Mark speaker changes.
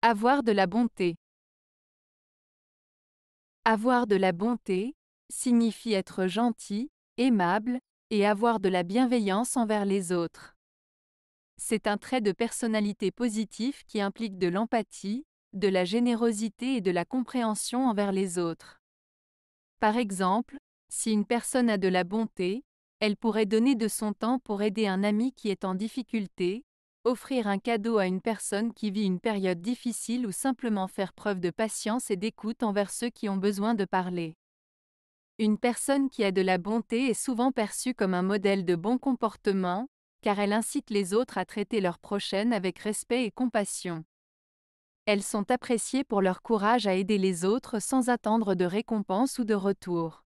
Speaker 1: Avoir de la bonté.
Speaker 2: Avoir de la bonté signifie être gentil, aimable, et avoir de la bienveillance envers les autres. C'est un trait de personnalité positif qui implique de l'empathie, de la générosité et de la compréhension envers les autres. Par exemple, si une personne a de la bonté, elle pourrait donner de son temps pour aider un ami qui est en difficulté, offrir un cadeau à une personne qui vit une période difficile ou simplement faire preuve de patience et d'écoute envers ceux qui ont besoin de parler. Une personne qui a de la bonté est souvent perçue comme un modèle de bon comportement, car elle incite les autres à traiter leurs prochaines avec respect et compassion. Elles sont appréciées pour leur courage à aider les autres sans attendre de
Speaker 1: récompense ou de retour.